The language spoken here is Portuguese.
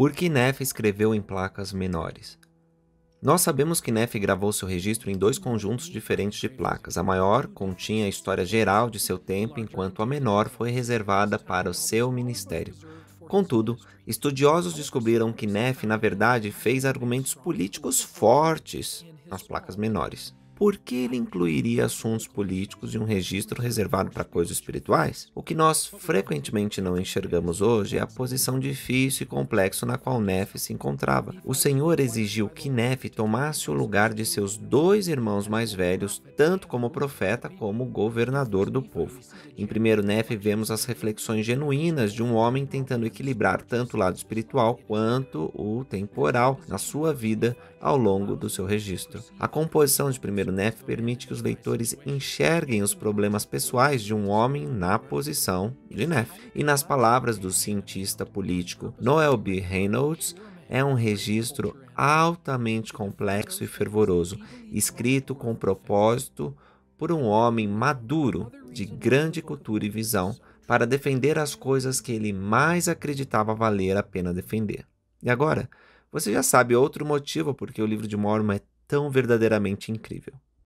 Por que Neff escreveu em placas menores? Nós sabemos que Neff gravou seu registro em dois conjuntos diferentes de placas. A maior continha a história geral de seu tempo, enquanto a menor foi reservada para o seu ministério. Contudo, estudiosos descobriram que Neff, na verdade, fez argumentos políticos fortes nas placas menores por que ele incluiria assuntos políticos em um registro reservado para coisas espirituais? O que nós frequentemente não enxergamos hoje é a posição difícil e complexa na qual Nefe se encontrava. O Senhor exigiu que Nefe tomasse o lugar de seus dois irmãos mais velhos, tanto como profeta como governador do povo. Em primeiro Nefe vemos as reflexões genuínas de um homem tentando equilibrar tanto o lado espiritual quanto o temporal na sua vida ao longo do seu registro. A composição de primeiro Neff permite que os leitores enxerguem os problemas pessoais de um homem na posição de Neff. E nas palavras do cientista político Noel B. Reynolds, é um registro altamente complexo e fervoroso, escrito com propósito por um homem maduro, de grande cultura e visão, para defender as coisas que ele mais acreditava valer a pena defender. E agora, você já sabe outro motivo porque o livro de Mormon é tão verdadeiramente incrível.